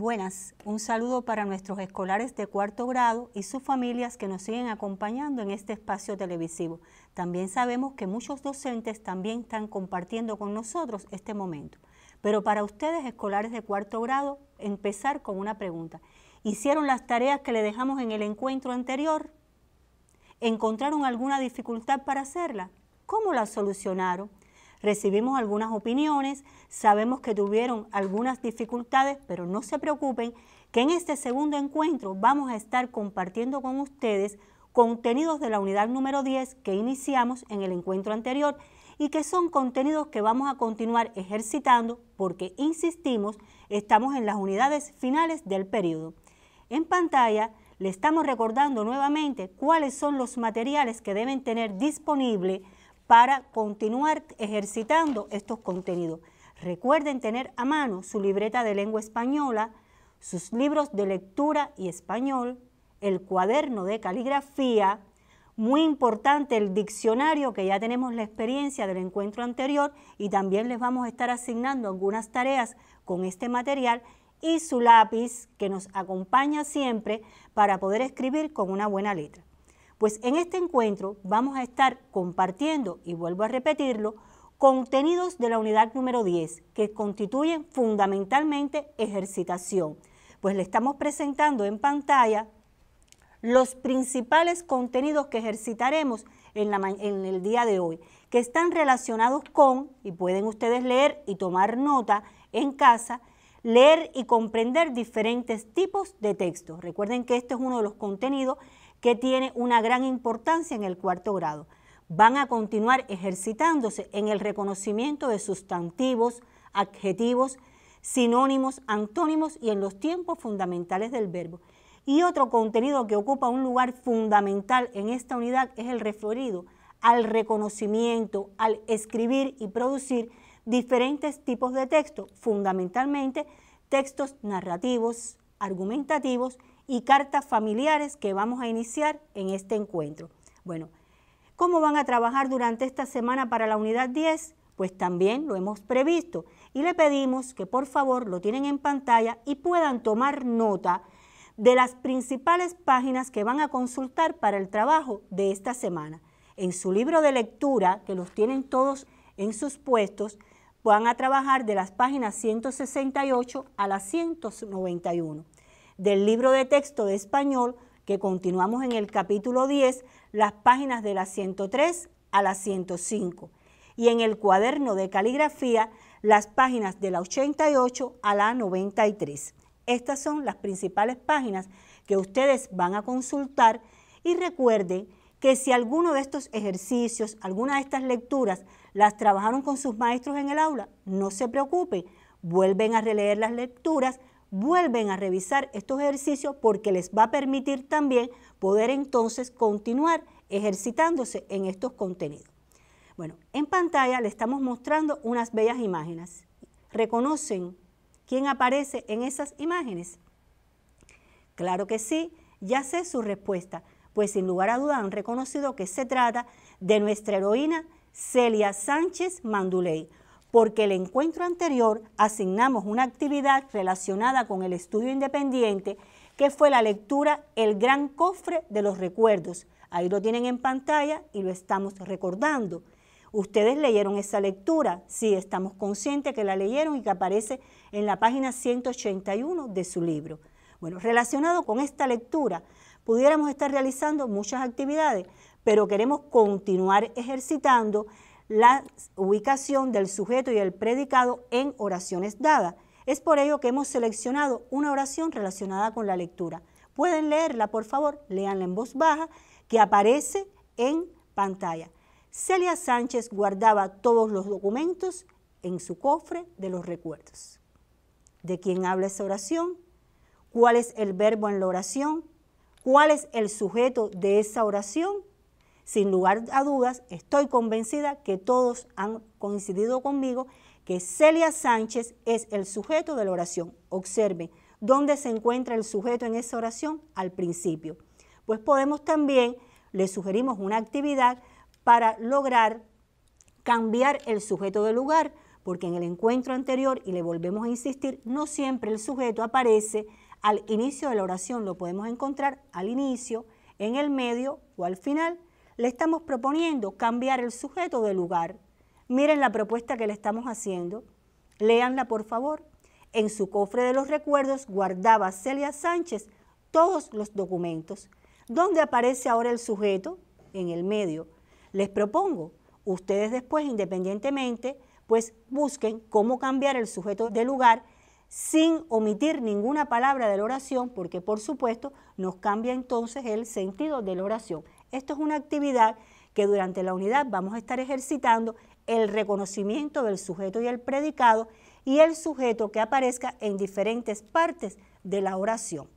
Buenas, un saludo para nuestros escolares de cuarto grado y sus familias que nos siguen acompañando en este espacio televisivo. También sabemos que muchos docentes también están compartiendo con nosotros este momento. Pero para ustedes, escolares de cuarto grado, empezar con una pregunta. ¿Hicieron las tareas que le dejamos en el encuentro anterior? ¿Encontraron alguna dificultad para hacerla? ¿Cómo la solucionaron? recibimos algunas opiniones, sabemos que tuvieron algunas dificultades, pero no se preocupen que en este segundo encuentro vamos a estar compartiendo con ustedes contenidos de la unidad número 10 que iniciamos en el encuentro anterior y que son contenidos que vamos a continuar ejercitando porque, insistimos, estamos en las unidades finales del periodo. En pantalla le estamos recordando nuevamente cuáles son los materiales que deben tener disponible para continuar ejercitando estos contenidos. Recuerden tener a mano su libreta de lengua española, sus libros de lectura y español, el cuaderno de caligrafía, muy importante el diccionario, que ya tenemos la experiencia del encuentro anterior y también les vamos a estar asignando algunas tareas con este material y su lápiz que nos acompaña siempre para poder escribir con una buena letra. Pues en este encuentro vamos a estar compartiendo, y vuelvo a repetirlo, contenidos de la unidad número 10, que constituyen fundamentalmente ejercitación. Pues le estamos presentando en pantalla los principales contenidos que ejercitaremos en, en, el día de hoy, que están relacionados con, y pueden ustedes leer y tomar nota en casa, leer y comprender diferentes tipos de textos. Recuerden que este es uno de los contenidos que tiene una gran importancia en el cuarto grado. Van a continuar ejercitándose en el reconocimiento de sustantivos, adjetivos, sinónimos, antónimos y en los tiempos fundamentales del verbo. Y otro contenido que ocupa un lugar fundamental en esta unidad es el referido al reconocimiento, al escribir y producir diferentes tipos de texto, fundamentalmente textos narrativos, argumentativos y cartas familiares que vamos a iniciar en este encuentro. Bueno, ¿cómo van a trabajar durante esta semana para la unidad 10? Pues también lo hemos previsto y le pedimos que por favor lo tienen en pantalla y puedan tomar nota de las principales páginas que van a consultar para el trabajo de esta semana. En su libro de lectura, que los tienen todos en sus puestos, van a trabajar de las páginas 168 a las 191 del libro de texto de español, que continuamos en el capítulo 10, las páginas de las 103 a la 105, y en el cuaderno de caligrafía, las páginas de la 88 a la 93. Estas son las principales páginas que ustedes van a consultar y recuerden que si alguno de estos ejercicios, alguna de estas lecturas, las trabajaron con sus maestros en el aula, no se preocupe, vuelven a releer las lecturas vuelven a revisar estos ejercicios porque les va a permitir también poder entonces continuar ejercitándose en estos contenidos. Bueno, en pantalla le estamos mostrando unas bellas imágenes. ¿Reconocen quién aparece en esas imágenes? Claro que sí, ya sé su respuesta, pues sin lugar a duda han reconocido que se trata de nuestra heroína Celia Sánchez Manduley, porque el encuentro anterior asignamos una actividad relacionada con el estudio independiente, que fue la lectura El Gran Cofre de los Recuerdos. Ahí lo tienen en pantalla y lo estamos recordando. Ustedes leyeron esa lectura, sí, estamos conscientes que la leyeron y que aparece en la página 181 de su libro. Bueno, relacionado con esta lectura, pudiéramos estar realizando muchas actividades, pero queremos continuar ejercitando la ubicación del sujeto y el predicado en oraciones dadas. Es por ello que hemos seleccionado una oración relacionada con la lectura. Pueden leerla, por favor, leanla en voz baja, que aparece en pantalla. Celia Sánchez guardaba todos los documentos en su cofre de los recuerdos. ¿De quién habla esa oración? ¿Cuál es el verbo en la oración? ¿Cuál es el sujeto de esa oración? Sin lugar a dudas, estoy convencida que todos han coincidido conmigo que Celia Sánchez es el sujeto de la oración. Observe, dónde se encuentra el sujeto en esa oración al principio. Pues podemos también, le sugerimos una actividad para lograr cambiar el sujeto de lugar, porque en el encuentro anterior, y le volvemos a insistir, no siempre el sujeto aparece al inicio de la oración, lo podemos encontrar al inicio, en el medio o al final le estamos proponiendo cambiar el sujeto de lugar. Miren la propuesta que le estamos haciendo. Leanla, por favor. En su cofre de los recuerdos guardaba Celia Sánchez todos los documentos. ¿Dónde aparece ahora el sujeto? En el medio. Les propongo, ustedes después, independientemente, pues busquen cómo cambiar el sujeto de lugar sin omitir ninguna palabra de la oración, porque por supuesto nos cambia entonces el sentido de la oración. Esto es una actividad que durante la unidad vamos a estar ejercitando el reconocimiento del sujeto y el predicado y el sujeto que aparezca en diferentes partes de la oración.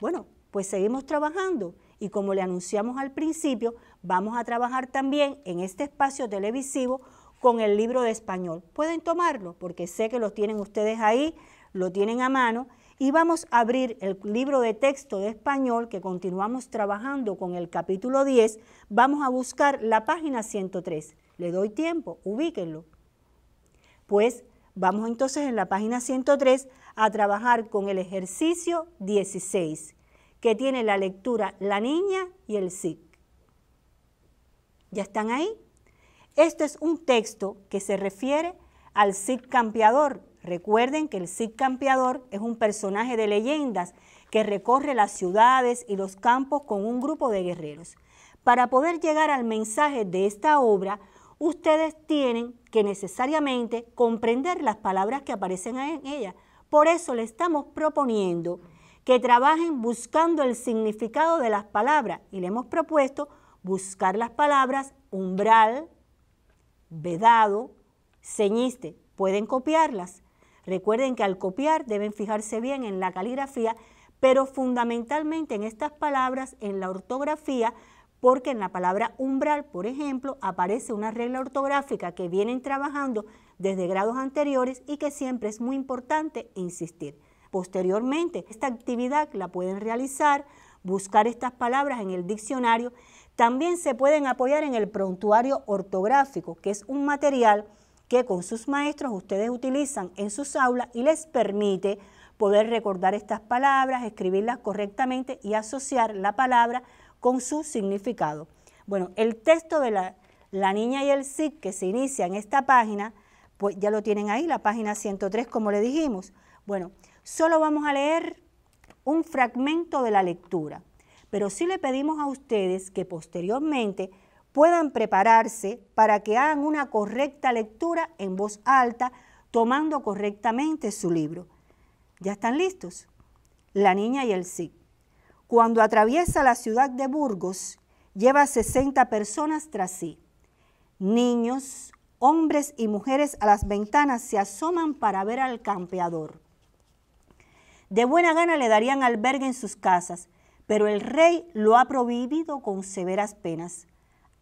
Bueno, pues seguimos trabajando y como le anunciamos al principio, vamos a trabajar también en este espacio televisivo con el libro de español. Pueden tomarlo porque sé que lo tienen ustedes ahí, lo tienen a mano y vamos a abrir el libro de texto de español que continuamos trabajando con el capítulo 10. Vamos a buscar la página 103. Le doy tiempo, ubíquenlo. Pues vamos entonces en la página 103 a trabajar con el ejercicio 16, que tiene la lectura La Niña y el SIC. ¿Ya están ahí? Este es un texto que se refiere al SIC campeador, Recuerden que el Cid Campeador es un personaje de leyendas que recorre las ciudades y los campos con un grupo de guerreros. Para poder llegar al mensaje de esta obra, ustedes tienen que necesariamente comprender las palabras que aparecen en ella. Por eso le estamos proponiendo que trabajen buscando el significado de las palabras y le hemos propuesto buscar las palabras umbral, vedado, ceñiste. Pueden copiarlas. Recuerden que al copiar deben fijarse bien en la caligrafía, pero fundamentalmente en estas palabras, en la ortografía, porque en la palabra umbral, por ejemplo, aparece una regla ortográfica que vienen trabajando desde grados anteriores y que siempre es muy importante insistir. Posteriormente, esta actividad la pueden realizar, buscar estas palabras en el diccionario. También se pueden apoyar en el prontuario ortográfico, que es un material que con sus maestros ustedes utilizan en sus aulas y les permite poder recordar estas palabras, escribirlas correctamente y asociar la palabra con su significado. Bueno, el texto de la, la niña y el SIC que se inicia en esta página, pues ya lo tienen ahí, la página 103, como le dijimos. Bueno, solo vamos a leer un fragmento de la lectura, pero sí le pedimos a ustedes que posteriormente puedan prepararse para que hagan una correcta lectura en voz alta, tomando correctamente su libro. ¿Ya están listos? La niña y el Cid. Cuando atraviesa la ciudad de Burgos, lleva 60 personas tras sí. Niños, hombres y mujeres a las ventanas se asoman para ver al campeador. De buena gana le darían albergue en sus casas, pero el rey lo ha prohibido con severas penas.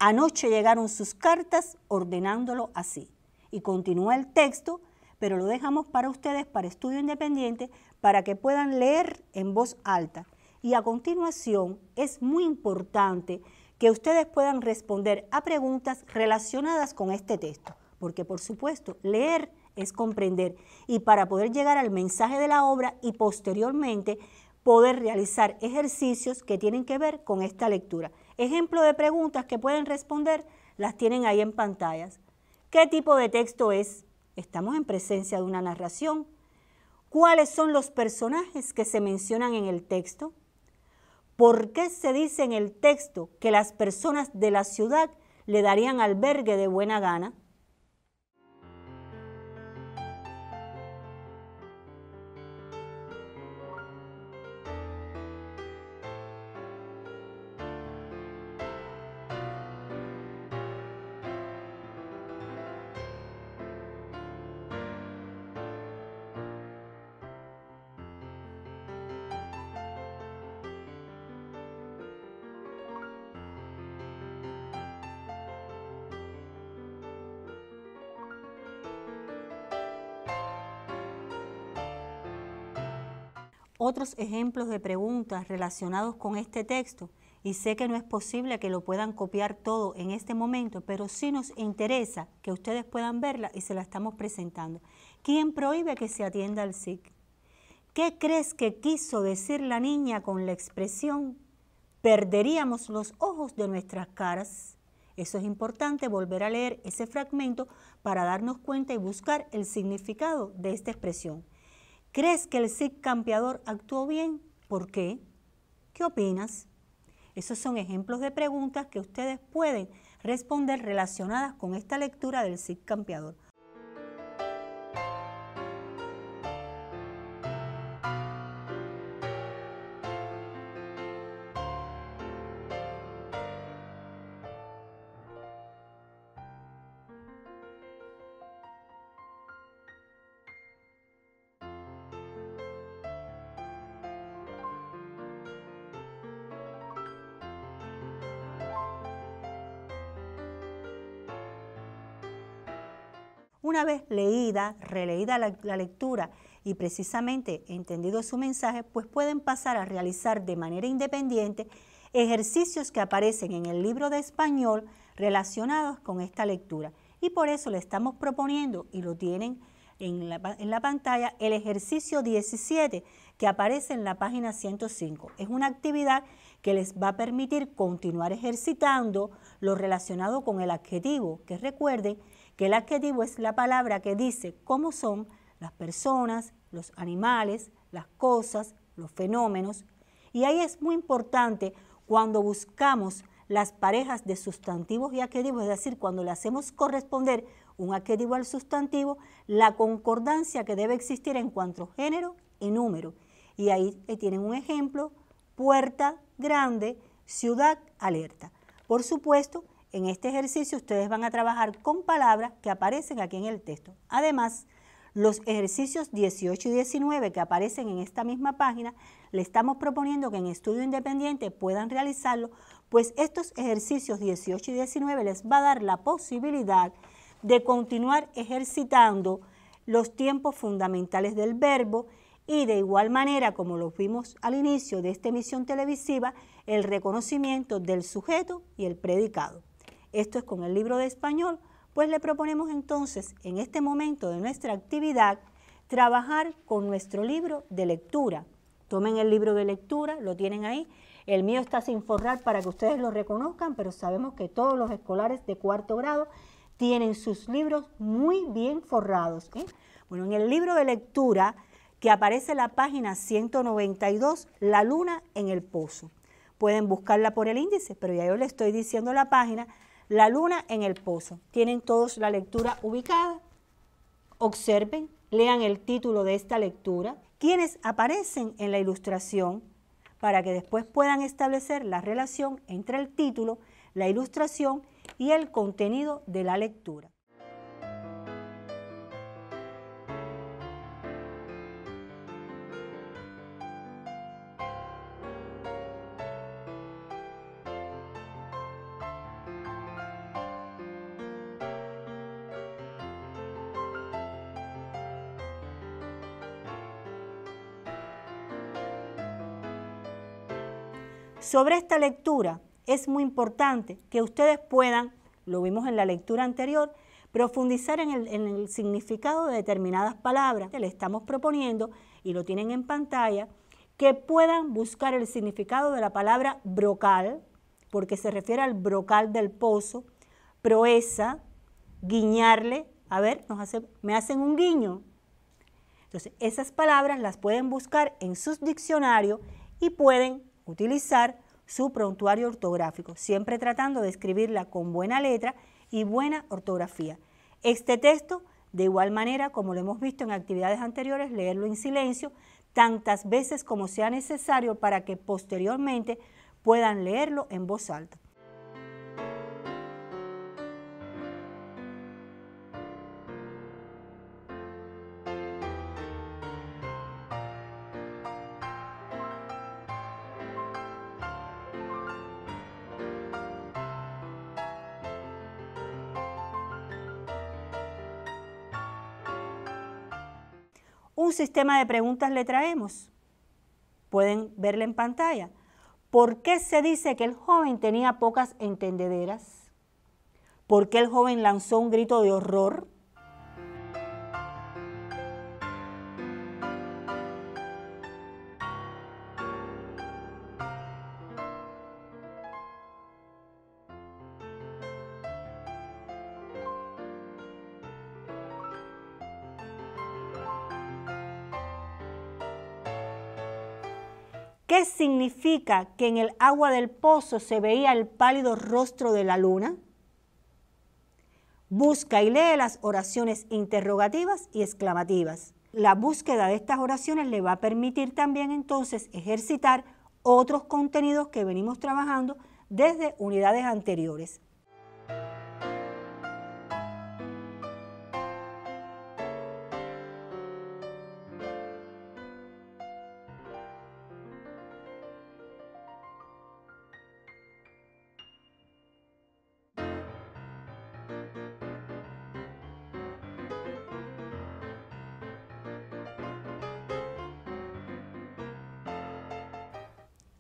Anoche llegaron sus cartas ordenándolo así. Y continúa el texto, pero lo dejamos para ustedes, para estudio independiente, para que puedan leer en voz alta. Y a continuación es muy importante que ustedes puedan responder a preguntas relacionadas con este texto, porque por supuesto leer es comprender y para poder llegar al mensaje de la obra y posteriormente poder realizar ejercicios que tienen que ver con esta lectura. Ejemplo de preguntas que pueden responder las tienen ahí en pantallas. ¿Qué tipo de texto es? Estamos en presencia de una narración. ¿Cuáles son los personajes que se mencionan en el texto? ¿Por qué se dice en el texto que las personas de la ciudad le darían albergue de buena gana? otros ejemplos de preguntas relacionados con este texto y sé que no es posible que lo puedan copiar todo en este momento, pero sí nos interesa que ustedes puedan verla y se la estamos presentando. ¿Quién prohíbe que se atienda al SIC? ¿Qué crees que quiso decir la niña con la expresión perderíamos los ojos de nuestras caras? Eso es importante, volver a leer ese fragmento para darnos cuenta y buscar el significado de esta expresión. ¿Crees que el SIC campeador actuó bien? ¿Por qué? ¿Qué opinas? Esos son ejemplos de preguntas que ustedes pueden responder relacionadas con esta lectura del SIC campeador. Una vez leída, releída la, lectura y precisamente entendido su mensaje, pues pueden pasar a realizar de manera independiente ejercicios que aparecen en el libro de español relacionados con esta lectura. Y por eso le estamos proponiendo, y lo tienen en la, en la, pantalla, el ejercicio 17 que aparece en la página 105. Es una actividad que les va a permitir continuar ejercitando lo relacionado con el adjetivo, que recuerden que el adjetivo es la palabra que dice cómo son las personas, los animales, las cosas, los fenómenos. Y ahí es muy importante cuando buscamos las parejas de sustantivos y adjetivos, es decir, cuando le hacemos corresponder un adjetivo al sustantivo, la concordancia que debe existir en cuanto género y número. Y ahí eh, tienen un ejemplo, puerta grande, ciudad alerta. Por supuesto, en este ejercicio ustedes van a trabajar con palabras que aparecen aquí en el texto. Además, los ejercicios 18 y 19 que aparecen en esta misma página, le estamos proponiendo que en estudio independiente puedan realizarlo, pues estos ejercicios 18 y 19 les va a dar la posibilidad de continuar ejercitando los tiempos fundamentales del verbo y de igual manera, como lo vimos al inicio de esta emisión televisiva, el reconocimiento del sujeto y el predicado. Esto es con el libro de español, pues le proponemos entonces en este momento de nuestra actividad trabajar con nuestro libro de lectura. Tomen el libro de lectura, lo tienen ahí. El mío está sin forrar para que ustedes lo reconozcan, pero sabemos que todos los escolares de cuarto grado tienen sus libros muy bien forrados. ¿eh? Bueno, en el libro de lectura que aparece la página 192, La luna en el pozo. Pueden buscarla por el índice, pero ya yo le estoy diciendo la página la luna en el pozo. Tienen todos la lectura ubicada. Observen, lean el título de esta lectura, quienes aparecen en la ilustración, para que después puedan establecer la relación entre el título, la ilustración y el contenido de la lectura. Sobre esta lectura es muy importante que ustedes puedan, lo vimos en la lectura anterior, profundizar en el, significado de determinadas palabras. que Le estamos proponiendo, y lo tienen en pantalla, que puedan buscar el significado de la palabra brocal, porque se refiere al brocal del pozo, proeza, guiñarle, a ver, nos me hacen un guiño. Entonces, esas palabras las pueden buscar en sus diccionarios y pueden utilizar su prontuario ortográfico, siempre tratando de escribirla con buena letra y buena ortografía. Este texto, de igual manera, como lo hemos visto en actividades anteriores, leerlo en silencio tantas veces como sea necesario para que posteriormente puedan leerlo en voz alta. sistema de preguntas le traemos. Pueden verla en pantalla. ¿Por qué se dice que el joven tenía pocas entendederas? ¿Por qué el joven lanzó un grito de horror? ¿Qué significa que en el agua del pozo se veía el pálido rostro de la luna? Busca y lee las oraciones interrogativas y exclamativas. La búsqueda de estas oraciones le va a permitir también entonces ejercitar otros contenidos que venimos trabajando desde unidades anteriores.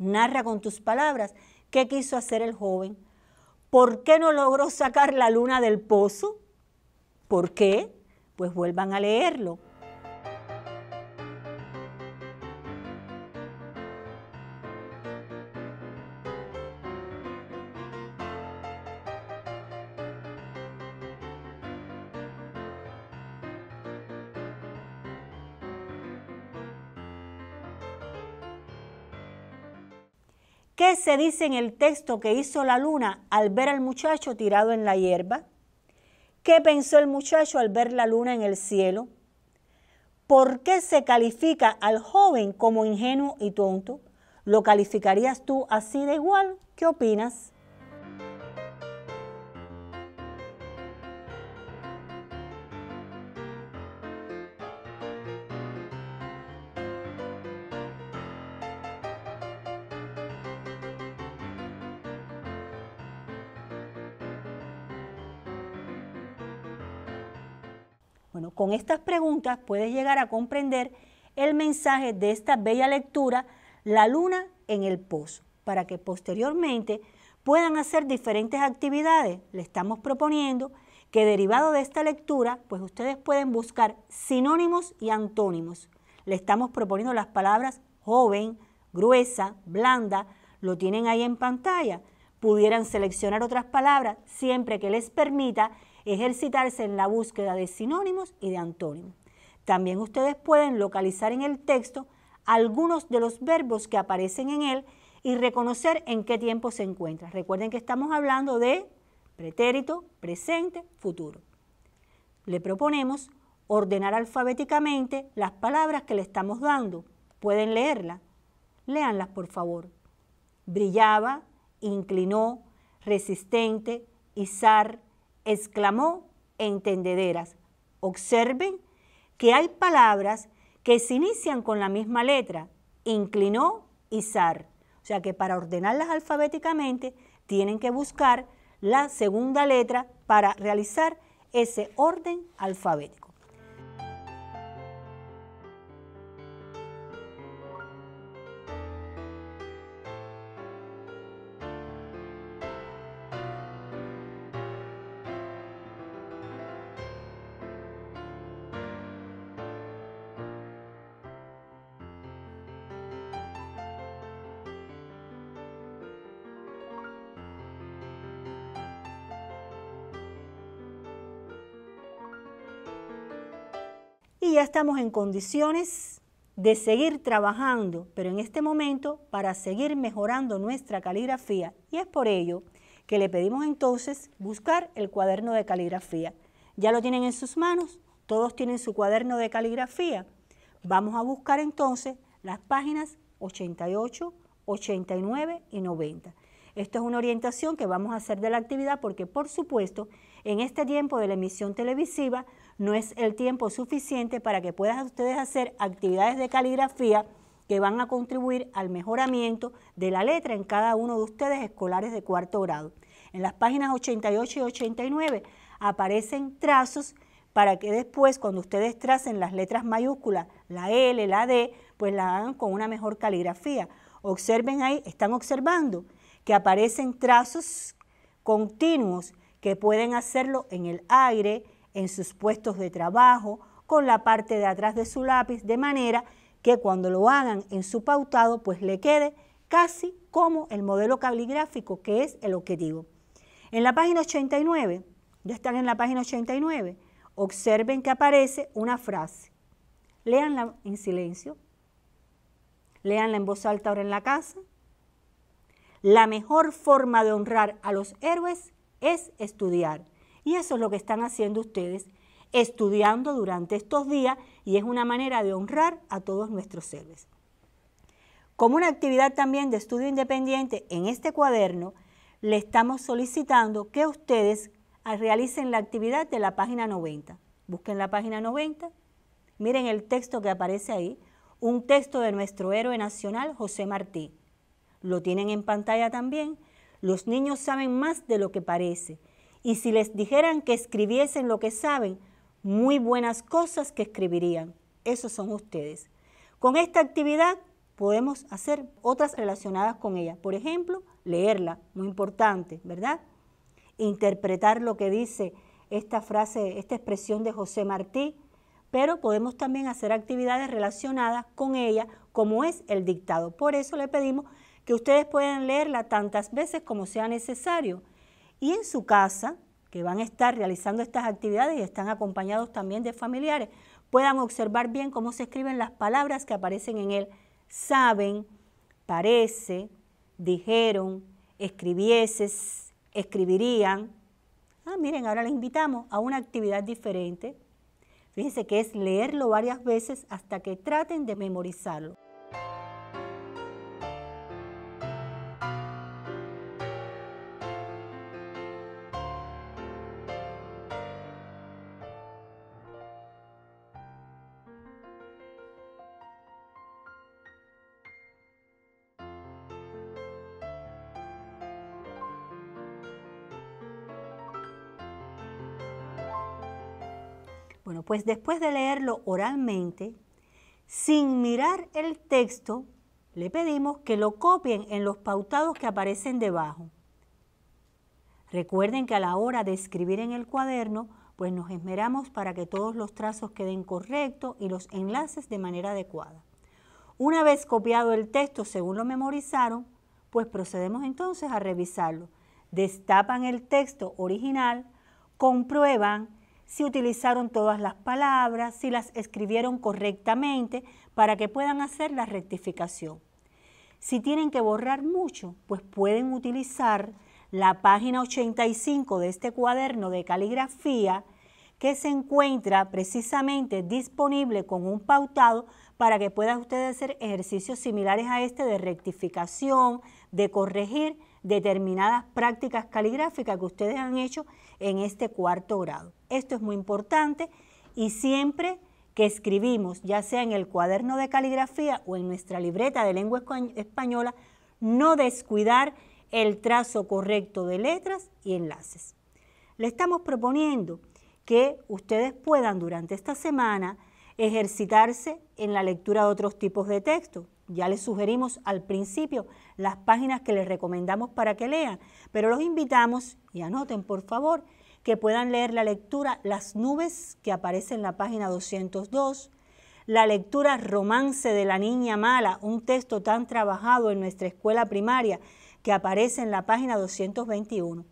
narra con tus palabras qué quiso hacer el joven. ¿Por qué no logró sacar la luna del pozo? ¿Por qué? Pues vuelvan a leerlo. se dice en el texto que hizo la luna al ver al muchacho tirado en la hierba? ¿Qué pensó el muchacho al ver la luna en el cielo? ¿Por qué se califica al joven como ingenuo y tonto? ¿Lo calificarías tú así de igual? ¿Qué opinas? Con estas preguntas puedes llegar a comprender el mensaje de esta bella lectura, La luna en el pozo, para que posteriormente puedan hacer diferentes actividades. Le estamos proponiendo que derivado de esta lectura, pues ustedes pueden buscar sinónimos y antónimos. Le estamos proponiendo las palabras joven, gruesa, blanda, lo tienen ahí en pantalla. Pudieran seleccionar otras palabras siempre que les permita ejercitarse en la búsqueda de sinónimos y de antónimos. También ustedes pueden localizar en el texto algunos de los verbos que aparecen en él y reconocer en qué tiempo se encuentra. Recuerden que estamos hablando de pretérito, presente, futuro. Le proponemos ordenar alfabéticamente las palabras que le estamos dando. ¿Pueden leerlas? Leanlas, por favor. Brillaba, inclinó, resistente, izar, exclamó entendederas. Observen que hay palabras que se inician con la misma letra, inclinó y zar. O sea que para ordenarlas alfabéticamente tienen que buscar la segunda letra para realizar ese orden alfabético. estamos en condiciones de seguir trabajando, pero en este momento para seguir mejorando nuestra caligrafía. Y es por ello que le pedimos entonces buscar el cuaderno de caligrafía. Ya lo tienen en sus manos, todos tienen su cuaderno de caligrafía. Vamos a buscar entonces las páginas 88, 89 y 90. Esto es una orientación que vamos a hacer de la actividad porque, por supuesto, en este tiempo de la emisión televisiva no es el tiempo suficiente para que puedan ustedes hacer actividades de caligrafía que van a contribuir al mejoramiento de la letra en cada uno de ustedes escolares de cuarto grado. En las páginas 88 y 89 aparecen trazos para que después cuando ustedes tracen las letras mayúsculas, la L, la D, pues la hagan con una mejor caligrafía. Observen ahí, están observando que aparecen trazos continuos que pueden hacerlo en el aire, en sus puestos de trabajo con la parte de atrás de su lápiz, de manera que cuando lo hagan en su pautado, pues le quede casi como el modelo caligráfico, que es el objetivo. En la página 89, ya están en la página 89, observen que aparece una frase. Leanla en silencio, leanla en voz alta ahora en la casa. La mejor forma de honrar a los héroes es estudiar. Y eso es lo que están haciendo ustedes, estudiando durante estos días y es una manera de honrar a todos nuestros seres. Como una actividad también de estudio independiente, en este cuaderno le estamos solicitando que ustedes realicen la actividad de la página 90. Busquen la página 90, miren el texto que aparece ahí, un texto de nuestro héroe nacional, José Martí. Lo tienen en pantalla también. Los niños saben más de lo que parece y si les dijeran que escribiesen lo que saben, muy buenas cosas que escribirían. Esos son ustedes. Con esta actividad podemos hacer otras relacionadas con ella. Por ejemplo, leerla, muy importante, ¿verdad? Interpretar lo que dice esta frase, esta expresión de José Martí, pero podemos también hacer actividades relacionadas con ella, como es el dictado. Por eso le pedimos que ustedes puedan leerla tantas veces como sea necesario y en su casa, que van a estar realizando estas actividades y están acompañados también de familiares, puedan observar bien cómo se escriben las palabras que aparecen en él. Saben, parece, dijeron, escribieses, escribirían. Ah, miren, ahora les invitamos a una actividad diferente. Fíjense que es leerlo varias veces hasta que traten de memorizarlo. pues después de leerlo oralmente, sin mirar el texto, le pedimos que lo copien en los pautados que aparecen debajo. Recuerden que a la hora de escribir en el cuaderno, pues nos esmeramos para que todos los trazos queden correctos y los enlaces de manera adecuada. Una vez copiado el texto según lo memorizaron, pues procedemos entonces a revisarlo. Destapan el texto original, comprueban si utilizaron todas las palabras, si las escribieron correctamente para que puedan hacer la rectificación. Si tienen que borrar mucho, pues pueden utilizar la página 85 de este cuaderno de caligrafía que se encuentra precisamente disponible con un pautado para que puedan ustedes hacer ejercicios similares a este de rectificación, de corregir determinadas prácticas caligráficas que ustedes han hecho en este cuarto grado. Esto es muy importante y siempre que escribimos, ya sea en el cuaderno de caligrafía o en nuestra libreta de lengua española, no descuidar el trazo correcto de letras y enlaces. Le estamos proponiendo que ustedes puedan durante esta semana ejercitarse en la lectura de otros tipos de texto. Ya les sugerimos al principio las páginas que les recomendamos para que lean, pero los invitamos, y anoten por favor, que puedan leer la lectura Las nubes, que aparece en la página 202, la lectura Romance de la Niña Mala, un texto tan trabajado en nuestra escuela primaria, que aparece en la página 221.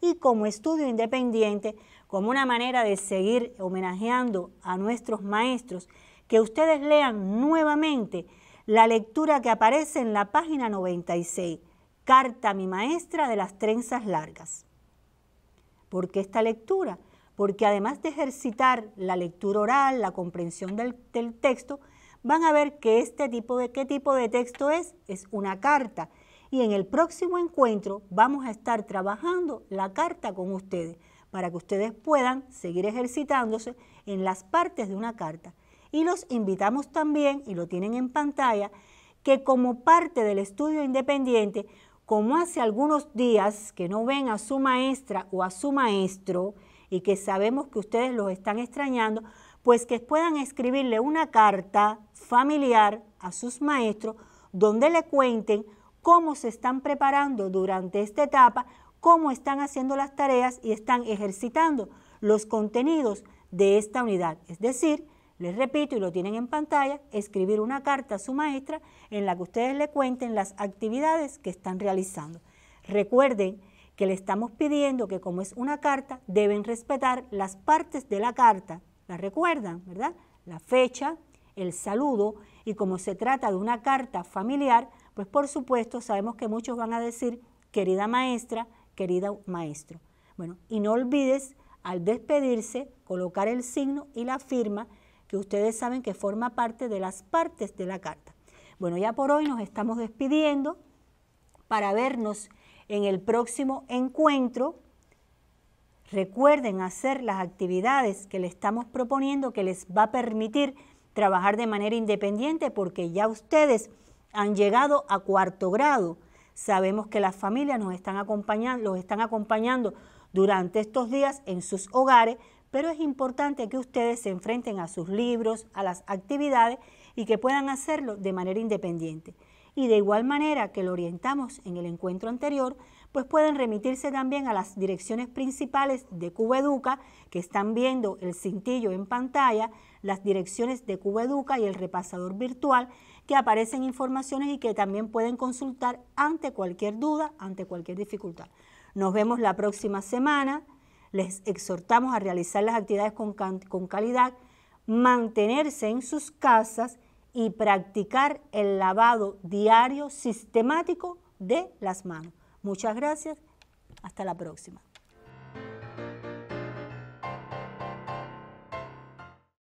Y como estudio independiente, como una manera de seguir homenajeando a nuestros maestros, que ustedes lean nuevamente la lectura que aparece en la página 96, Carta a mi maestra de las trenzas largas. ¿Por qué esta lectura? Porque además de ejercitar la lectura oral, la comprensión del, del texto, van a ver que este tipo de qué tipo de texto es, es una carta. Y en el próximo encuentro vamos a estar trabajando la carta con ustedes para que ustedes puedan seguir ejercitándose en las partes de una carta. Y los invitamos también, y lo tienen en pantalla, que como parte del estudio independiente, como hace algunos días que no ven a su maestra o a su maestro y que sabemos que ustedes los están extrañando, pues que puedan escribirle una carta familiar a sus maestros donde le cuenten cómo se están preparando durante esta etapa, cómo están haciendo las tareas y están ejercitando los contenidos de esta unidad. Es decir, les repito, y lo tienen en pantalla, escribir una carta a su maestra en la que ustedes le cuenten las actividades que están realizando. Recuerden que le estamos pidiendo que como es una carta, deben respetar las partes de la carta. ¿La recuerdan, verdad? La fecha, el saludo, y como se trata de una carta familiar, pues por supuesto sabemos que muchos van a decir, querida maestra, querido maestro. Bueno, y no olvides al despedirse colocar el signo y la firma que ustedes saben que forma parte de las partes de la carta. Bueno, ya por hoy nos estamos despidiendo para vernos en el próximo encuentro. Recuerden hacer las actividades que le estamos proponiendo que les va a permitir trabajar de manera independiente porque ya ustedes han llegado a cuarto grado. Sabemos que las familias nos están acompañando, los están acompañando durante estos días en sus hogares pero es importante que ustedes se enfrenten a sus libros, a las actividades y que puedan hacerlo de manera independiente. Y de igual manera que lo orientamos en el encuentro anterior, pues pueden remitirse también a las direcciones principales de Cuba Educa, que están viendo el cintillo en pantalla, las direcciones de Cuba y el repasador virtual, que aparecen informaciones y que también pueden consultar ante cualquier duda, ante cualquier dificultad. Nos vemos la próxima semana. Les exhortamos a realizar las actividades con, calidad, mantenerse en sus casas y practicar el lavado diario sistemático de las manos. Muchas gracias. Hasta la próxima.